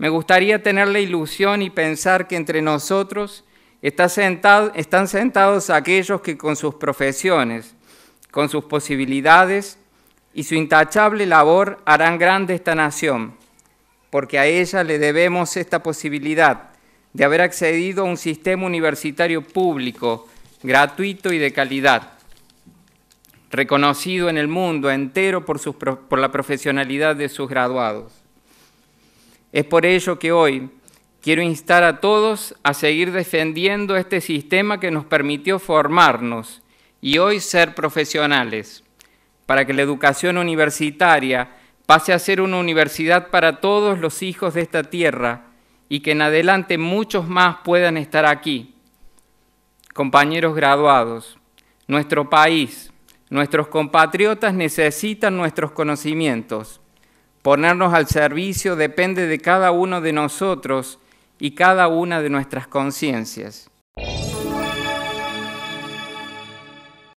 Me gustaría tener la ilusión y pensar que entre nosotros están sentados aquellos que con sus profesiones, con sus posibilidades y su intachable labor harán grande esta nación, porque a ella le debemos esta posibilidad de haber accedido a un sistema universitario público, gratuito y de calidad, reconocido en el mundo entero por la profesionalidad de sus graduados. Es por ello que hoy quiero instar a todos a seguir defendiendo este sistema que nos permitió formarnos y hoy ser profesionales, para que la educación universitaria pase a ser una universidad para todos los hijos de esta tierra y que en adelante muchos más puedan estar aquí. Compañeros graduados, nuestro país, nuestros compatriotas necesitan nuestros conocimientos Ponernos al servicio depende de cada uno de nosotros y cada una de nuestras conciencias.